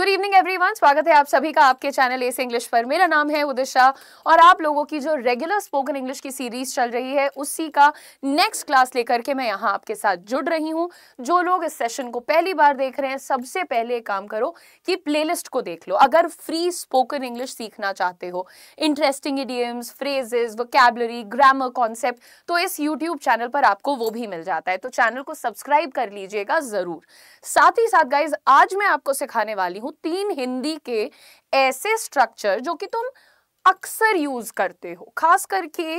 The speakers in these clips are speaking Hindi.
गुड इवनिंग एवरीवन स्वागत है आप सभी का आपके चैनल एस इंग्लिश पर मेरा नाम है उदिशा और आप लोगों की जो रेगुलर स्पोकन इंग्लिश की सीरीज चल रही है उसी का नेक्स्ट क्लास लेकर के मैं यहाँ आपके साथ जुड़ रही हूँ जो लोग इस सेशन को पहली बार देख रहे हैं सबसे पहले एक काम करो कि लिस्ट को देख लो अगर फ्री स्पोकन इंग्लिश सीखना चाहते हो interesting idioms phrases vocabulary grammar concept तो इस यूट्यूब चैनल पर आपको वो भी मिल जाता है तो चैनल को सब्सक्राइब कर लीजिएगा ज़रूर साथ ही साथ गाइज आज मैं आपको सिखाने वाली हूँ हूँ तीन हिंदी के ऐसे स्ट्रक्चर जो कि तुम अक्सर यूज करते हो खास करके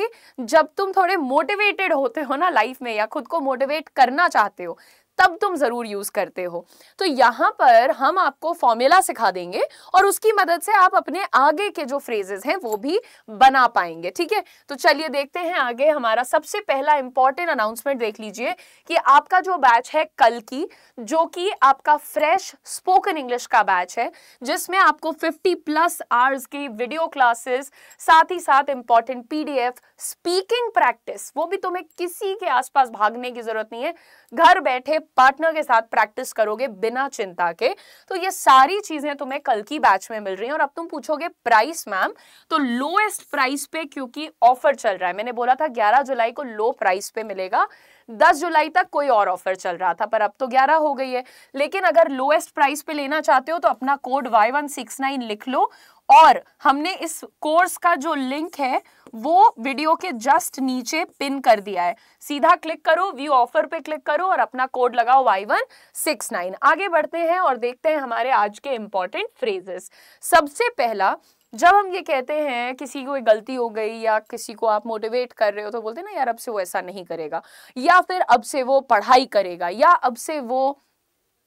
जब तुम थोड़े मोटिवेटेड होते हो ना लाइफ में या खुद को मोटिवेट करना चाहते हो तब तुम ज़रूर यूज़ करते हो तो यहां पर हम आपको फॉर्मूला सिखा देंगे और उसकी मदद से आप अपने आगे के जो फ्रेजेस हैं वो भी बना पाएंगे ठीक है तो चलिए देखते हैं आगे हमारा सबसे पहला इंपॉर्टेंट अनाउंसमेंट देख लीजिए कि आपका जो बैच है कल की जो कि आपका फ्रेश स्पोकन इंग्लिश का बैच है जिसमें आपको फिफ्टी प्लस आवर्स की वीडियो क्लासेस साथ ही साथ इंपॉर्टेंट पीडीएफ स्पीकिंग प्रैक्टिस वो भी तुम्हें किसी के आसपास भागने की जरूरत नहीं है घर बैठे पार्टनर के साथ प्रैक्टिस करोगे बिना चिंता के तो ये सारी चीजें तुम्हें कल की बैच में मिल रही हैं और अब तुम पूछोगे प्राइस मैम तो लोएस्ट प्राइस पे क्योंकि ऑफर चल रहा है मैंने बोला था ग्यारह जुलाई को लो प्राइस पे मिलेगा दस जुलाई तक कोई और ऑफर चल रहा था पर अब तो ग्यारह हो गई है लेकिन अगर लोएस्ट प्राइस पे लेना चाहते हो तो अपना code Y one six nine लिख लो और हमने इस कोर्स का जो लिंक है वो वीडियो के जस्ट नीचे पिन कर दिया है सीधा क्लिक करो व्यू ऑफर पे क्लिक करो और अपना कोड लगाओ वाई वन सिक्स नाइन आगे बढ़ते हैं और देखते हैं हमारे आज के इंपॉर्टेंट फ्रेजेस सबसे पहला जब हम ये कहते हैं किसी को गलती हो गई या किसी को आप मोटिवेट कर रहे हो तो बोलते हैं ना यार अब से वो ऐसा नहीं करेगा या फिर अब से वो पढ़ाई करेगा या अब से वो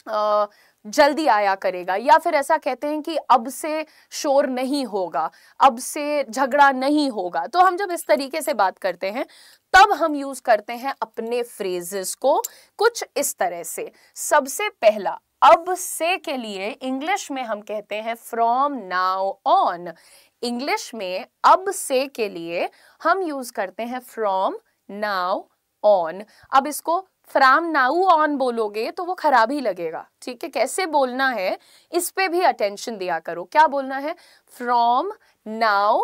आ, जल्दी आया करेगा या फिर ऐसा कहते हैं कि अब से शोर नहीं होगा अब से झगड़ा नहीं होगा तो हम जब इस तरीके से बात करते हैं तब हम यूज करते हैं अपने फ्रेजेस को कुछ इस तरह से सबसे पहला अब से के लिए इंग्लिश में हम कहते हैं फ्रॉम नाउ ऑन इंग्लिश में अब से के लिए हम यूज करते हैं फ्रॉम नाउ ऑन अब इसको फ्राम नाउ ऑन बोलोगे तो वो खराब ही लगेगा ठीक है कैसे बोलना है इस पे भी अटेंशन दिया करो क्या बोलना है from now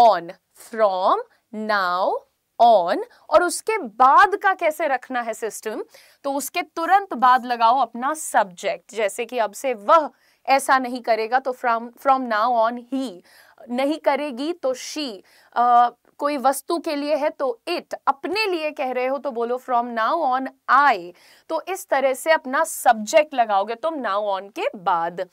on from now on और उसके बाद का कैसे रखना है सिस्टम तो उसके तुरंत बाद लगाओ अपना सब्जेक्ट जैसे कि अब से वह ऐसा नहीं करेगा तो फ्रॉम फ्रॉम नाउ ऑन ही नहीं करेगी तो शी कोई वस्तु के लिए है तो इट अपने लिए कह रहे हो तो बोलो फ्रॉम नाउ ऑन आई तो इस तरह से अपना सब्जेक्ट लगाओगे तुम नाउ ऑन के बाद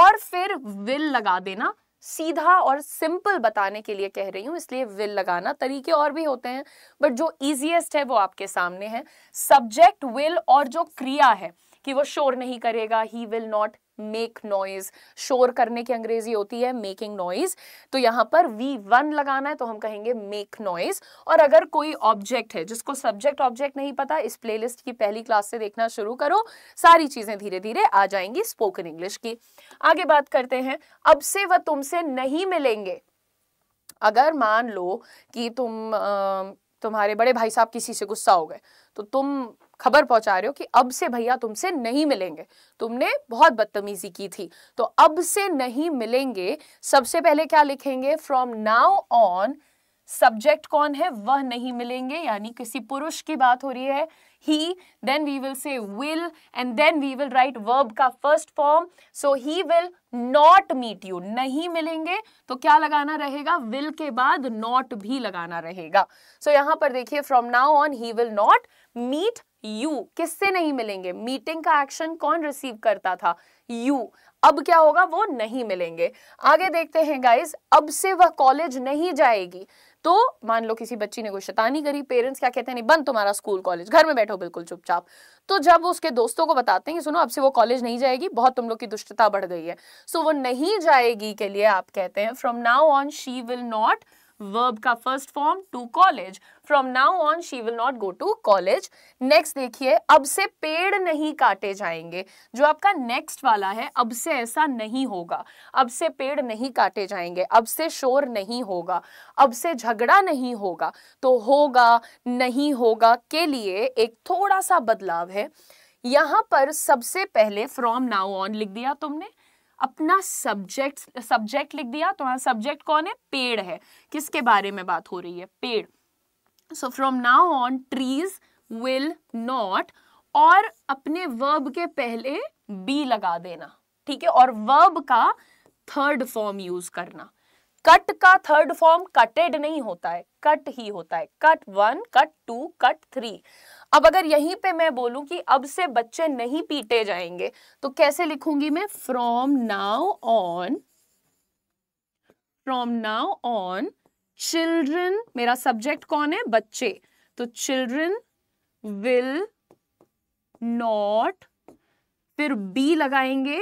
और फिर विल लगा देना सीधा और सिंपल बताने के लिए कह रही हूं इसलिए विल लगाना तरीके और भी होते हैं बट जो इजीएस्ट है वो आपके सामने है सब्जेक्ट विल और जो क्रिया है कि वो शोर नहीं करेगा he will not make noise शोर करने की अंग्रेजी होती है मेकिंग नॉइज तो यहां पर वी वन लगाना है तो हम कहेंगे मेक नॉइज और अगर कोई ऑब्जेक्ट है जिसको सब्जेक्ट ऑब्जेक्ट नहीं पता इस प्लेलिस्ट की पहली क्लास से देखना शुरू करो सारी चीजें धीरे धीरे आ जाएंगी स्पोकन इंग्लिश की आगे बात करते हैं अब से वह तुमसे नहीं मिलेंगे अगर मान लो कि तुम आ, तुम्हारे बड़े भाई साहब किसी से गुस्सा हो गए तो तुम खबर पहुंचा रहे हो कि अब से भैया तुमसे नहीं मिलेंगे तुमने बहुत बदतमीजी की थी तो अब से नहीं मिलेंगे सबसे पहले क्या लिखेंगे फ्रॉम नाउ ऑन सब्जेक्ट कौन है वह नहीं मिलेंगे यानी किसी पुरुष की बात हो रही है he then we will say will and then we will write verb का first form so he will not meet you नहीं मिलेंगे तो क्या लगाना रहेगा विल के बाद नॉट भी लगाना रहेगा सो so, यहां पर देखिए from now on he will not meet you किससे नहीं मिलेंगे मीटिंग का एक्शन कौन रिसीव करता था यू अब क्या होगा वो नहीं मिलेंगे आगे देखते हैं गाइज अब से वह कॉलेज नहीं जाएगी तो मान लो किसी बच्ची ने कोई शतानी करी पेरेंट्स क्या कहते हैं नहीं बंद तुम्हारा स्कूल कॉलेज घर में बैठो बिल्कुल चुपचाप तो जब उसके दोस्तों को बताते हैं कि सुनो अब से वो कॉलेज नहीं जाएगी बहुत तुम लोग की दुष्टता बढ़ गई है सो so, वो नहीं जाएगी के लिए आप कहते हैं from now on she will not verb का first form to college from now on she will not go to college next देखिए अब से पेड़ नहीं काटे जाएंगे जो आपका नेक्स्ट वाला है अब से ऐसा नहीं होगा अब से पेड़ नहीं काटे जाएंगे अब से शोर नहीं होगा अब से झगड़ा नहीं होगा तो होगा नहीं होगा के लिए एक थोड़ा सा बदलाव है यहां पर सबसे पहले फ्रॉम नाउ ऑन लिख दिया तुमने अपना सब्जेक्ट सब्जेक्ट लिख दिया तो तुम्हारा सब्जेक्ट कौन है पेड़ है किसके बारे में बात हो रही है पेड़ so from now on trees will not और अपने वर्ब के पहले बी लगा देना ठीक है और वर्ब का थर्ड फॉर्म यूज करना कट का थर्ड फॉर्म कटेड नहीं होता है कट ही होता है cut one cut two cut three अब अगर यहीं पे मैं बोलूं कि अब से बच्चे नहीं पीटे जाएंगे तो कैसे लिखूंगी मैं from now on from now on children मेरा सब्जेक्ट कौन है बच्चे तो चिल्ड्रन विल नॉट फिर बी लगाएंगे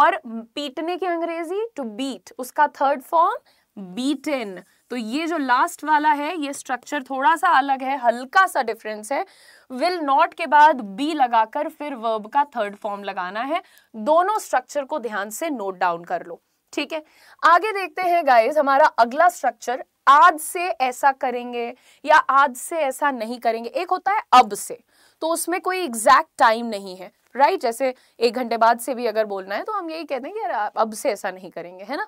और पीटने के अंग्रेजी टू बीट उसका थर्ड फॉर्म इन तो ये जो लास्ट वाला है ये स्ट्रक्चर थोड़ा सा अलग है हल्का सा डिफरेंस है विल नॉट के बाद बी लगाकर फिर वर्ब का थर्ड फॉर्म लगाना है दोनों स्ट्रक्चर को ध्यान से नोट डाउन कर लो ठीक है आगे देखते हैं गाइज हमारा अगला स्ट्रक्चर आज से ऐसा करेंगे या आज से ऐसा नहीं करेंगे एक होता है अब से तो उसमें कोई एग्जैक्ट टाइम नहीं है राइट जैसे एक घंटे बाद से भी अगर बोलना है तो हम यही कहते हैं कि अब से ऐसा नहीं करेंगे है ना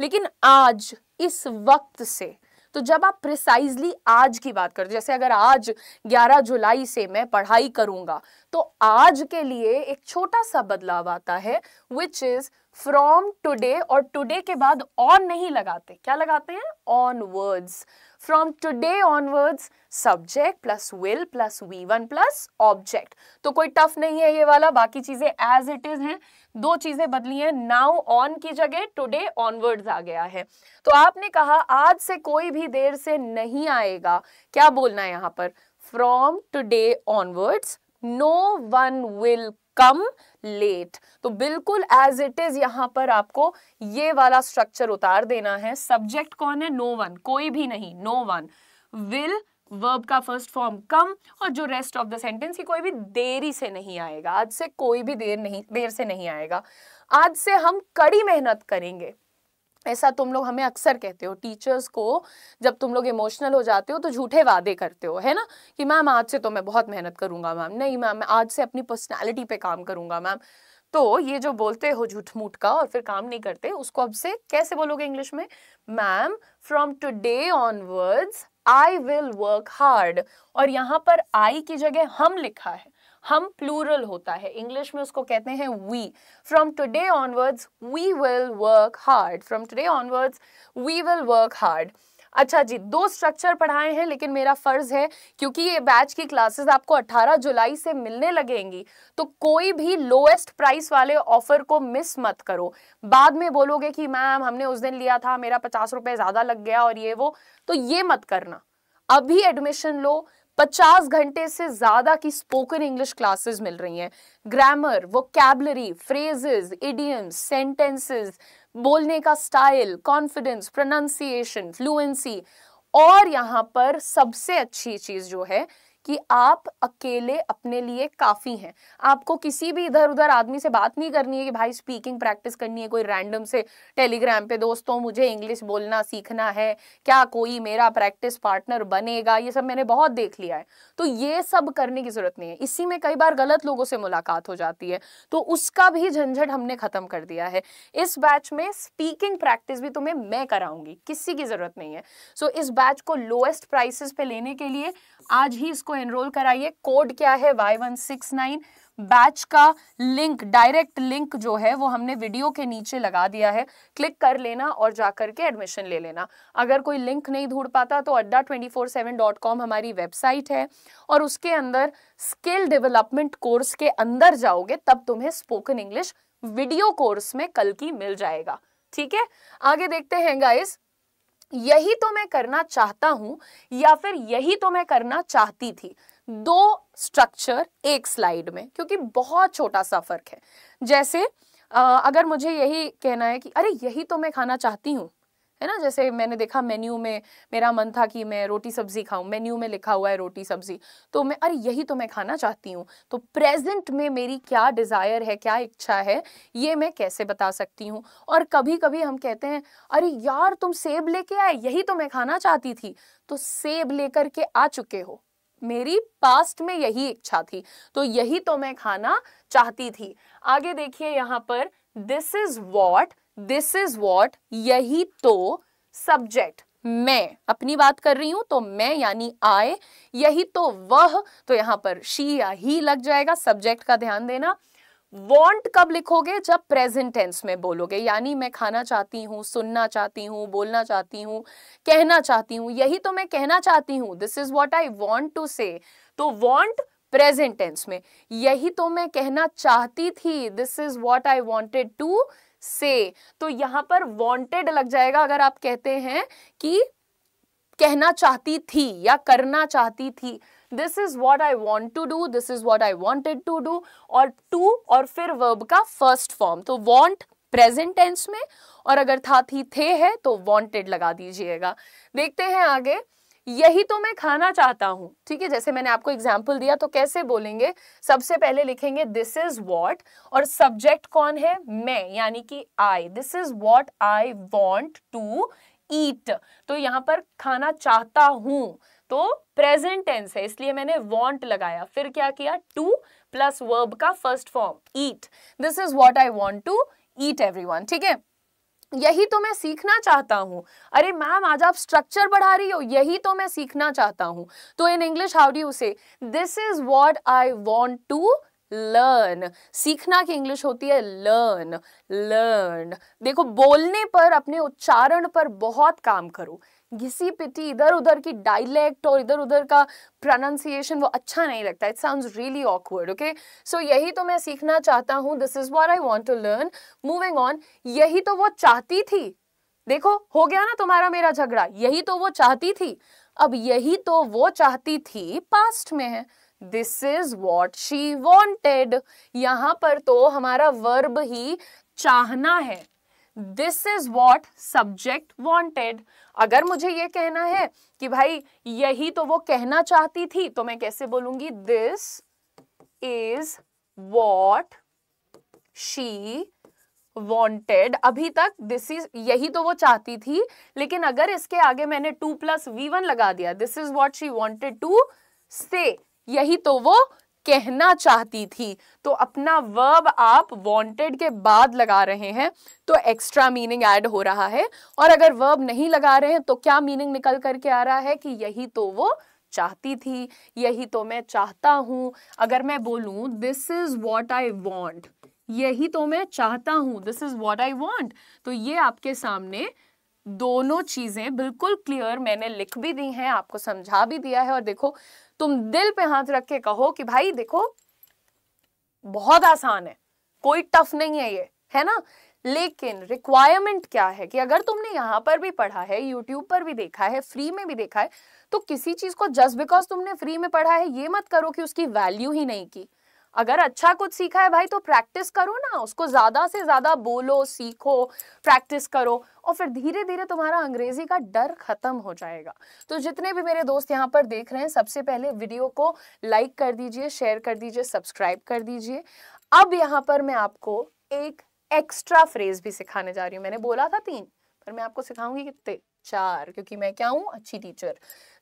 लेकिन आज इस वक्त से तो जब आप प्रिसाइजली आज की बात करते जैसे अगर आज 11 जुलाई से मैं पढ़ाई करूंगा तो आज के लिए एक छोटा सा बदलाव आता है विच इज फ्रॉम टुडे और टुडे के बाद ऑन नहीं लगाते क्या लगाते हैं onwards from today onwards subject plus will plus V one plus object तो कोई टफ नहीं है ये वाला बाकी चीजें एज इट इज हैं दो चीजें बदली हैं नाउ ऑन की जगह टुडे ऑनवर्ड्स आ गया है तो आपने कहा आज से कोई भी देर से नहीं आएगा क्या बोलना है यहां पर from today onwards no one will come late तो बिल्कुल एज इट इज यहां पर आपको ये वाला स्ट्रक्चर उतार देना है सब्जेक्ट कौन है नो no वन कोई भी नहीं नो वन विल वर्ब का फर्स्ट फॉर्म कम और जो रेस्ट ऑफ द सेंटेंस की कोई भी देरी से नहीं आएगा आज से कोई भी देर नहीं देर से नहीं आएगा आज से हम कड़ी मेहनत करेंगे ऐसा तुम लोग हमें अक्सर कहते हो टीचर्स को जब तुम लोग इमोशनल हो जाते हो तो झूठे वादे करते हो है ना कि मैम आज से तो मैं बहुत मेहनत करूंगा मैम नहीं मैम मैं आज से अपनी पर्सनैलिटी पे काम करूंगा मैम तो ये जो बोलते हो झूठ मूठ का और फिर काम नहीं करते उसको अब से कैसे बोलोगे इंग्लिश में ma'am from today onwards I will work hard और यहाँ पर आई की जगह हम लिखा है हम प्लूरल होता है इंग्लिश में उसको कहते हैं we from today onwards we will work hard from today onwards we will work hard अच्छा जी दो स्ट्रक्चर पढ़ाए हैं लेकिन मेरा फ़र्ज़ है क्योंकि ये बैच की क्लासेस आपको 18 जुलाई से मिलने लगेंगी तो कोई भी लोएस्ट प्राइस वाले ऑफ़र को मिस मत करो बाद में बोलोगे कि मैम हमने उस दिन लिया था मेरा पचास रुपए ज़्यादा लग गया और ये वो तो ये मत करना अभी एडमिशन लो 50 घंटे से ज़्यादा की स्पोकन इंग्लिश क्लासेस मिल रही हैं ग्रामर वो कैबलरी फ्रेजेस इडियम्स सेंटेंसेस बोलने का स्टाइल कॉन्फिडेंस प्रोनाउंसिएशन फ्लुएंसी और यहाँ पर सबसे अच्छी चीज़ जो है कि आप अकेले अपने लिए काफ़ी हैं आपको किसी भी इधर उधर आदमी से बात नहीं करनी है कि भाई स्पीकिंग प्रैक्टिस करनी है कोई रैंडम से टेलीग्राम पे दोस्तों मुझे इंग्लिश बोलना सीखना है क्या कोई मेरा प्रैक्टिस पार्टनर बनेगा ये सब मैंने बहुत देख लिया है तो ये सब करने की ज़रूरत नहीं है इसी में कई बार गलत लोगों से मुलाकात हो जाती है तो उसका भी झंझट हमने ख़त्म कर दिया है इस बैच में स्पीकिंग प्रैक्टिस भी तुम्हें मैं कराऊंगी किसी की ज़रूरत नहीं है सो so, इस बैच को लोएस्ट प्राइसेस पे लेने के लिए आज ही इसको को एनरोल कराइए कोड क्या है Y one six nine batch का लिंक डायरेक्ट लिंक जो है वो हमने वीडियो के नीचे लगा दिया है क्लिक कर लेना और जाकर के एडमिशन ले लेना अगर कोई लिंक नहीं ढूंढ पाता तो Adda twenty four seven dot com हमारी वेबसाइट है और उसके अंदर स्किल डेवलपमेंट कोर्स के अंदर जाओगे तब तुम्हें स्पोकन इंग्लिश वीडियो कोर्स में कल की मिल जाएगा ठीक है आगे देखते हैं गाइस यही तो मैं करना चाहता हूं या फिर यही तो मैं करना चाहती थी दो स्ट्रक्चर एक स्लाइड में क्योंकि बहुत छोटा सा फर्क है जैसे अगर मुझे यही कहना है कि अरे यही तो मैं खाना चाहती हूँ है ना जैसे मैंने देखा मेन्यू में मेरा मन था कि मैं रोटी सब्जी खाऊं मेन्यू में लिखा हुआ है रोटी सब्जी तो मैं अरे यही तो मैं खाना चाहती हूँ तो प्रेजेंट में मेरी क्या डिज़ायर है क्या इच्छा है ये मैं कैसे बता सकती हूँ और कभी कभी हम कहते हैं अरे यार तुम सेब लेके आए यही तो मैं खाना चाहती थी तो सेब लेकर के आ चुके हो मेरी पास्ट में यही इच्छा थी तो यही तो मैं खाना चाहती थी आगे देखिए यहां पर this is what this is what यही तो सब्जेक्ट मैं अपनी बात कर रही हूं तो मैं यानी आए यही तो वह तो यहां पर शी या ही लग जाएगा सब्जेक्ट का ध्यान देना वॉन्ट कब लिखोगे जब प्रेजेंट टेंस में बोलोगे यानी मैं खाना चाहती हूँ सुनना चाहती हूं बोलना चाहती हूँ कहना चाहती हूं यही तो मैं कहना चाहती हूं this is what I want to say तो वॉन्ट प्रेजेंट टेंस में यही तो मैं कहना चाहती थी this is what I wanted to say तो यहां पर वॉन्टेड लग जाएगा अगर आप कहते हैं कि कहना चाहती थी या करना चाहती थी this is what I want to do this is what I wanted to do और टू और फिर वर्ब का फर्स्ट फॉर्म तो वॉन्ट प्रेजेंट टेंस में और अगर था थी थे है तो वॉन्टेड लगा दीजिएगा देखते हैं आगे यही तो मैं खाना चाहता हूं ठीक है जैसे मैंने आपको एग्जाम्पल दिया तो कैसे बोलेंगे सबसे पहले लिखेंगे दिस इज वॉट और सब्जेक्ट कौन है मैं यानी कि I this is what I want to eat तो यहां पर खाना चाहता हूं तो प्रेजेंट टेंस है इसलिए मैंने वॉन्ट लगाया फिर क्या किया टू प्लस वर्ब का first form eat this is what I want to eat every ठीक है यही तो मैं सीखना चाहता हूँ अरे मैम आज आप स्ट्रक्चर बढ़ा रही हो यही तो मैं सीखना चाहता हूँ तो in English how do say this is what I want to learn सीखना की इंग्लिश होती है लर्न लर्न देखो बोलने पर अपने उच्चारण पर बहुत काम करो घिसी पिटी इधर उधर की डायलेक्ट और इधर उधर का प्रोनाउंसिएशन वो अच्छा नहीं लगता it sound really awkward okay so यही तो मैं सीखना चाहता हूँ this is what I want to learn moving on यही तो वो चाहती थी देखो हो गया ना तुम्हारा मेरा झगड़ा यही तो वो चाहती थी अब यही तो वो चाहती थी पास्ट में है this is what she wanted यहां पर तो हमारा वर्ब ही चाहना है this is what subject wanted अगर मुझे ये कहना है कि भाई यही तो वो कहना चाहती थी तो मैं कैसे बोलूंगी this is what she wanted अभी तक दिस इज यही तो वो चाहती थी लेकिन अगर इसके आगे मैंने टू प्लस वी वन लगा दिया this is what she wanted to say यही तो वो कहना चाहती थी तो अपना वर्ब आप वांटेड के बाद लगा रहे हैं तो एक्स्ट्रा मीनिंग ऐड हो रहा है और अगर वर्ब नहीं लगा रहे हैं तो क्या मीनिंग निकल करके आ रहा है कि यही तो वो चाहती थी यही तो मैं चाहता हूं अगर मैं बोलू this is what I want यही तो मैं चाहता हूं this is what I want तो ये आपके सामने दोनों चीज़ें बिल्कुल क्लियर मैंने लिख भी दी हैं आपको समझा भी दिया है और देखो तुम दिल पे हाथ रख के कहो कि भाई देखो बहुत आसान है कोई टफ नहीं है ये है ना लेकिन रिक्वायरमेंट क्या है कि अगर तुमने यहां पर भी पढ़ा है यूट्यूब पर भी देखा है फ्री में भी देखा है तो किसी चीज़ को जस्ट बिकॉज तुमने फ्री में पढ़ा है ये मत करो कि उसकी वैल्यू ही नहीं की अगर अच्छा कुछ सीखा है भाई तो प्रैक्टिस करो ना उसको ज़्यादा से ज़्यादा बोलो सीखो प्रैक्टिस करो और फिर धीरे धीरे तुम्हारा अंग्रेजी का डर खत्म हो जाएगा तो जितने भी मेरे दोस्त यहाँ पर देख रहे हैं सबसे पहले वीडियो को लाइक कर दीजिए शेयर कर दीजिए सब्सक्राइब कर दीजिए अब यहाँ पर मैं आपको एक एक्स्ट्रा फ्रेज भी सिखाने जा रही हूँ मैंने बोला था तीन पर मैं आपको सिखाऊंगी कितने चार क्योंकि मैं क्या हूँ अच्छी टीचर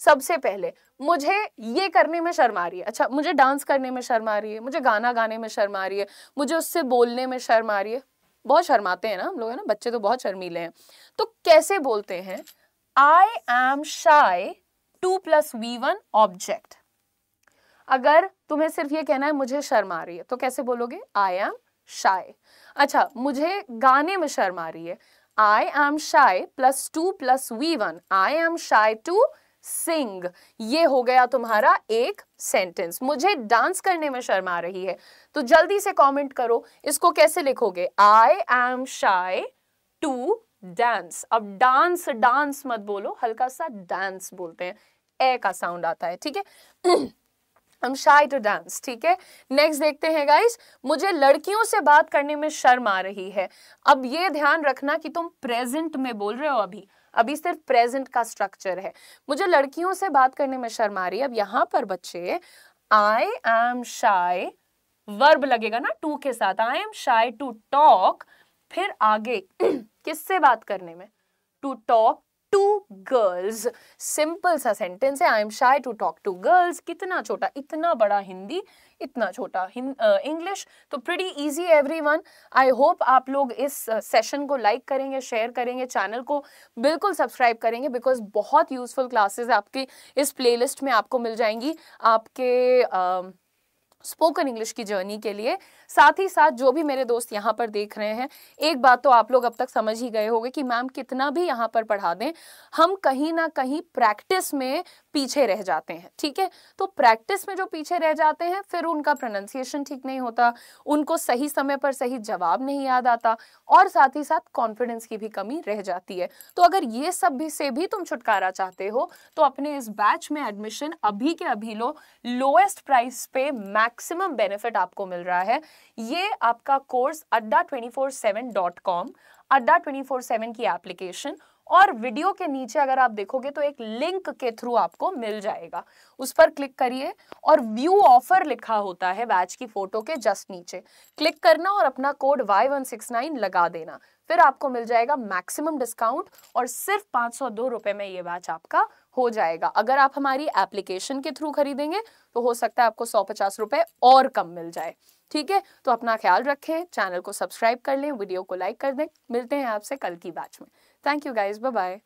सबसे पहले मुझे ये करने में शर्म आ रही है अच्छा मुझे डांस करने में शर्म आ रही है मुझे गाना गाने में शर्म आ रही है मुझे उससे बोलने में शर्म आ रही है बहुत शर्माते हैं ना हम लोग है ना बच्चे तो बहुत शर्मीले हैं तो कैसे बोलते हैं I am shy to plus V one object अगर तुम्हें सिर्फ ये कहना है मुझे शर्म आ रही है तो कैसे बोलोगे आई एम शाई अच्छा मुझे गाने में शर्म आ रही है I am shy plus to plus V1. I am shy to sing. ये हो गया तुम्हारा एक सेंटेंस मुझे डांस करने में शर्म आ रही है तो जल्दी से कमेंट करो इसको कैसे लिखोगे I am shy to dance अब डांस डांस मत बोलो हल्का सा डांस बोलते हैं ए का साउंड आता है ठीक है एम शाई टू डांस ठीक है नेक्स्ट देखते हैं गाइस मुझे लड़कियों से बात करने में शर्म आ रही है अब ये ध्यान रखना कि तुम प्रेजेंट में बोल रहे हो अभी अभी सिर्फ प्रेजेंट का स्ट्रक्चर है मुझे लड़कियों से बात करने में शर्म आ रही है अब यहाँ पर बच्चे आई एम शाई वर्ब लगेगा ना टू के साथ I am shy to talk फिर आगे किससे बात करने में to talk to girls simple सा सेंटेंस है I am shy to talk to girls कितना छोटा इतना बड़ा हिंदी इतना छोटा इंग्लिश तो pretty everyone I hope आप लोग इस सेशन को लाइक करेंगे शेयर करेंगे चैनल को बिल्कुल सब्सक्राइब करेंगे बिकॉज बहुत यूजफुल क्लासेस आपके इस प्लेलिस्ट में आपको मिल जाएंगी आपके uh, स्पोकन इंग्लिश की जर्नी के लिए साथ ही साथ जो भी मेरे दोस्त यहाँ पर देख रहे हैं एक बात तो आप लोग अब तक समझ ही गए होंगे कि मैम कितना भी यहाँ पर पढ़ा दें हम कहीं ना कहीं प्रैक्टिस में पीछे रह जाते हैं ठीक है तो प्रैक्टिस में जो पीछे रह जाते हैं फिर उनका प्रोनाउंसिएशन ठीक नहीं होता उनको सही समय पर सही जवाब नहीं याद आता और साथ ही साथ कॉन्फिडेंस की भी कमी रह जाती है तो अगर ये सब भी से भी तुम छुटकारा चाहते हो तो अपने इस बैच में एडमिशन अभी के अभी लो लोएस्ट प्राइस पे मैक्सिमम बेनिफिट आपको मिल रहा है ये आपका course Adda twenty four seven dot com Adda twenty four seven की एप्लीकेशन और वीडियो के नीचे अगर आप देखोगे तो एक लिंक के थ्रू आपको मिल जाएगा उस पर क्लिक करिए और व्यू ऑफर लिखा होता है बैच की फोटो के जस्ट नीचे क्लिक करना और अपना कोड Y169 लगा देना फिर आपको मिल जाएगा मैक्सिमम डिस्काउंट और सिर्फ पांच सौ दो में ये बैच आपका हो जाएगा अगर आप हमारी एप्लीकेशन के थ्रू खरीदेंगे तो हो सकता है आपको सौ पचास रुपए और कम मिल जाए ठीक है तो अपना ख्याल रखें चैनल को सब्सक्राइब कर लें वीडियो को लाइक कर दें मिलते हैं आपसे कल की बैच में Thank you guys. Bye-bye.